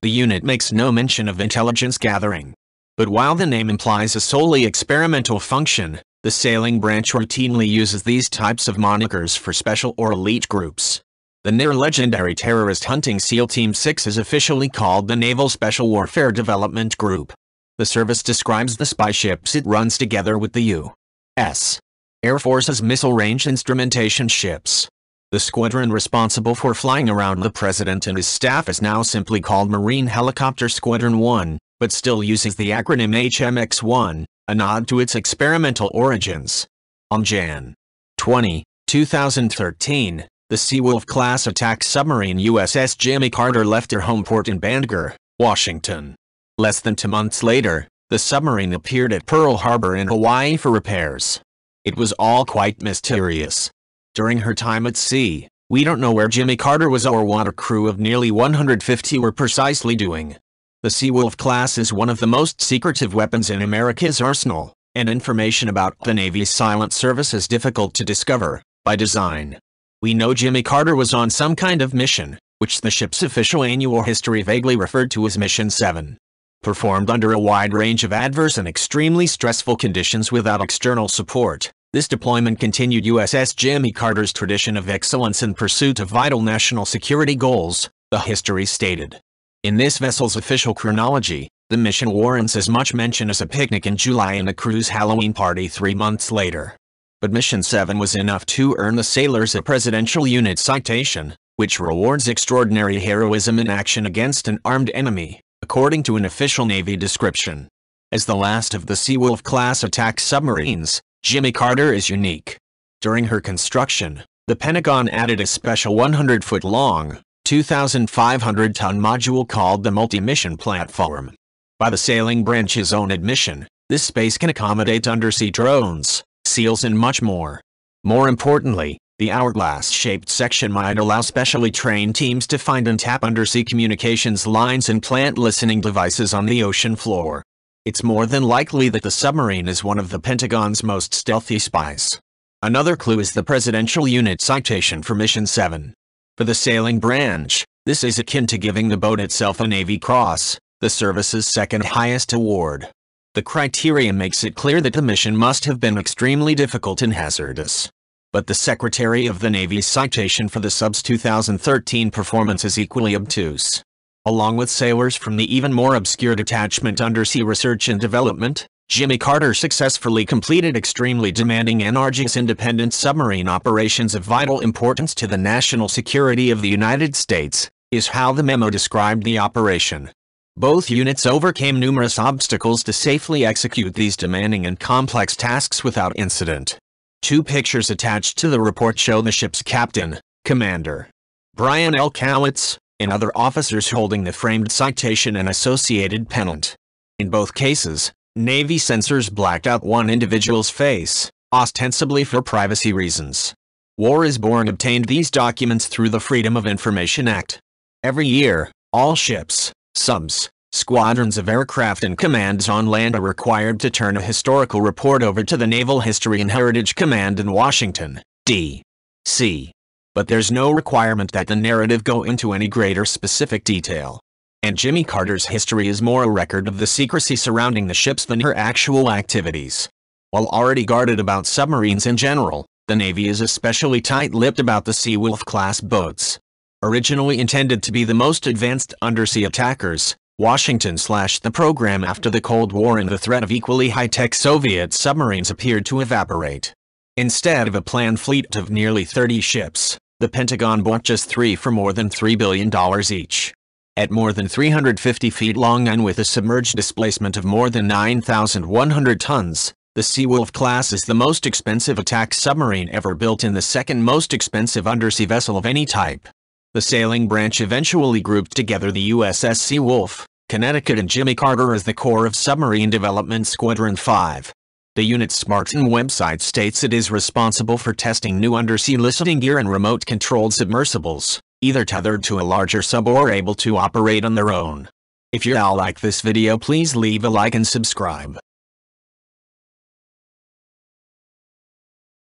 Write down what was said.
The unit makes no mention of intelligence gathering. But while the name implies a solely experimental function, the sailing branch routinely uses these types of monikers for special or elite groups. The near-legendary terrorist hunting SEAL Team 6 is officially called the Naval Special Warfare Development Group. The service describes the spy ships it runs together with the U.S. Air Force's missile range instrumentation ships. The squadron responsible for flying around the President and his staff is now simply called Marine Helicopter Squadron 1, but still uses the acronym HMX-1, a nod to its experimental origins. On Jan. 20, 2013, the Seawolf-class attack submarine USS Jimmy Carter left her home port in Bangor, Washington. Less than two months later, the submarine appeared at Pearl Harbor in Hawaii for repairs. It was all quite mysterious. During her time at sea, we don't know where Jimmy Carter was or what a crew of nearly 150 were precisely doing. The Seawolf class is one of the most secretive weapons in America's arsenal, and information about the Navy's silent service is difficult to discover, by design. We know Jimmy Carter was on some kind of mission, which the ship's official annual history vaguely referred to as Mission 7 performed under a wide range of adverse and extremely stressful conditions without external support. This deployment continued USS Jimmy Carter's tradition of excellence in pursuit of vital national security goals, the history stated. In this vessel's official chronology, the mission warrants as much mention as a picnic in July and a cruise Halloween party three months later. But Mission 7 was enough to earn the sailors a Presidential Unit Citation, which rewards extraordinary heroism in action against an armed enemy according to an official Navy description. As the last of the Seawolf-class attack submarines, Jimmy Carter is unique. During her construction, the Pentagon added a special 100-foot long, 2,500-ton module called the Multi-Mission Platform. By the sailing branch's own admission, this space can accommodate undersea drones, SEALs and much more. More importantly, the hourglass-shaped section might allow specially trained teams to find and tap undersea communications lines and plant listening devices on the ocean floor. It's more than likely that the submarine is one of the Pentagon's most stealthy spies. Another clue is the Presidential Unit Citation for Mission 7. For the sailing branch, this is akin to giving the boat itself a Navy Cross, the service's second highest award. The criteria makes it clear that the mission must have been extremely difficult and hazardous but the Secretary of the Navy's citation for the sub's 2013 performance is equally obtuse. Along with sailors from the even more obscure Detachment Undersea Research and Development, Jimmy Carter successfully completed extremely demanding and arduous independent submarine operations of vital importance to the national security of the United States, is how the memo described the operation. Both units overcame numerous obstacles to safely execute these demanding and complex tasks without incident. Two pictures attached to the report show the ship's captain, Commander Brian L. Cowitz, and other officers holding the framed citation and associated pennant. In both cases, Navy sensors blacked out one individual's face, ostensibly for privacy reasons. War is Born obtained these documents through the Freedom of Information Act. Every year, all ships, subs, Squadrons of aircraft and commands on land are required to turn a historical report over to the Naval History and Heritage Command in Washington, D.C. But there's no requirement that the narrative go into any greater specific detail. And Jimmy Carter's history is more a record of the secrecy surrounding the ships than her actual activities. While already guarded about submarines in general, the Navy is especially tight-lipped about the Seawolf-class boats. Originally intended to be the most advanced undersea attackers, Washington slashed the program after the Cold War and the threat of equally high-tech Soviet submarines appeared to evaporate. Instead of a planned fleet of nearly 30 ships, the Pentagon bought just three for more than $3 billion each. At more than 350 feet long and with a submerged displacement of more than 9,100 tons, the Seawolf class is the most expensive attack submarine ever built and the second most expensive undersea vessel of any type. The sailing branch eventually grouped together the USS Seawolf, Connecticut and Jimmy Carter as the core of Submarine Development Squadron 5. The unit's Martin website states it is responsible for testing new undersea listening gear and remote-controlled submersibles, either tethered to a larger sub or able to operate on their own. If you all like this video please leave a like and subscribe.